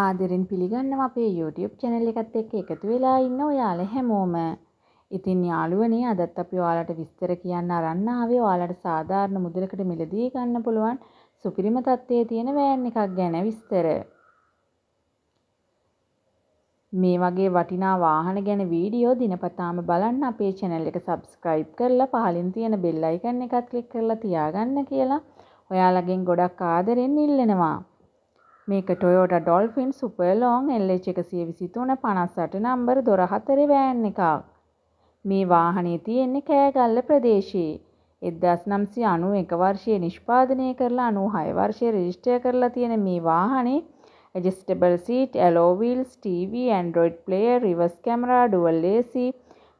ආදරෙන් පිළිගන්නවා අපේ YouTube channel එකත් එක්ක එකතු වෙලා ඉන්න ඔයාලා හැමෝම. ඉතින් යාළුවනේ අදත් අපි ඔයාලට විස්තර කියන්න අරන් ආවේ ඔයාලට සාධාරණ මුදලකට මිලදී ගන්න පුළුවන් සුපිරිම තත්ත්වයේ තියෙන වෑන් එකක් ගැන විස්තර. මේ වගේ වටිනා වාහන ගැන වීඩියෝ දිනපතාම බලන්න අපේ channel එක subscribe කරලා පහලින් තියෙන bell icon එකත් click කරලා තියාගන්න කියලා ඔයාලගෙන් ගොඩක් ආදරෙන් ඉල්ලනවා. මේක ටොයෝට ඩොල්ෆින් සුපර්ලෝන් එල්ලච් එකසිය විසිතුන පනස්සට නම්බර දොරහතරි වෑන් එකක්. මේ වාහනේ තියෙන්නේ කෑගල්ල ප්‍රදේශයේ. එදදස් නම්සි අනු එක වර්ෂය නිෂ්පාදනය කරලා අනු හයවර්ෂය රජිෂ්ටය කරලා තියෙන මේ වාහනේ ඇජස්ටබල් සීට් ඇලෝවිල් ස්ටීව ඇන්ඩරෝඩ් පලේ රිවස් කැමරා ඩුවල්ලේසි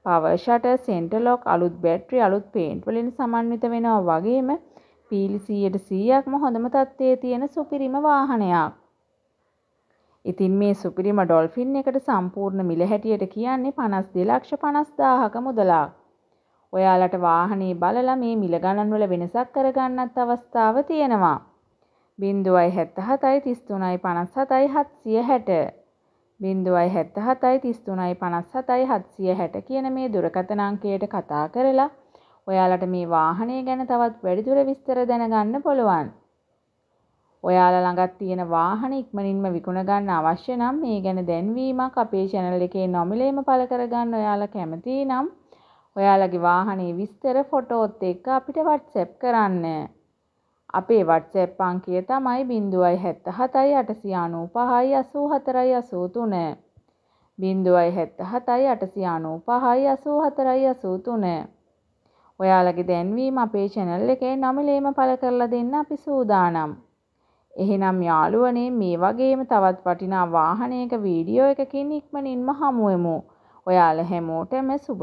පවර්ෂට සෙන්ටලොක් අලුත් බැට්‍රි අලුත් පේන්ට් වලින් සමන්විත වෙනවා වගේම පිලිසියට සීයක්ම හොඳම තත්ත්වයේ තියෙන සුපිරිම වාහනයක්. ඉතින් මේ සුපිරිම ඩොල්ෆින් එකට සම්පූර්ණ මිල හැටියට කියන්නේ 52 ලක්ෂ 50000ක මුදලක්. ඔයාලට වාහනේ බලලා මේ මිල ගණන් වල වෙනසක් කරගන්නත් අවස්ථාව තියෙනවා. 0.77යි 33යි 57යි 760. 0.77යි 33යි 57යි 760 කියන මේ දුරකථන අංකයට කතා කරලා ඔයාලට මේ වාහනය ගැන තවත් වැඩිදුර විස්තර දැනගන්න පුළුවන්. ඔයාලා ළඟත් තියෙන වාහන ඉක්මනින්ම විකුණ ගන්න අවශ්‍ය නම් මේ ගැන දැන්වීමක් අපේ channel එකේ නොමිලේම පළ කරගන්න ඔයාලා කැමති නම් ඔයාලගේ වාහනේ විස්තර ෆොටෝත් එක්ක අපිට WhatsApp කරන්න. අපේ WhatsApp අංකය තමයි 077 895 ඔයාලගේ දැන්වීම අපේ channel එකේ නොමිලේම පළ කරලා දෙන්න අපි සූදානම්. එහෙනම් යාළුවනේ මේ වගේම තවත් වටිනා වාහනයක වීඩියෝ එකකින් ඉක්මනින්ම හමුවෙමු. ඔයාලා හැමෝටම සුබ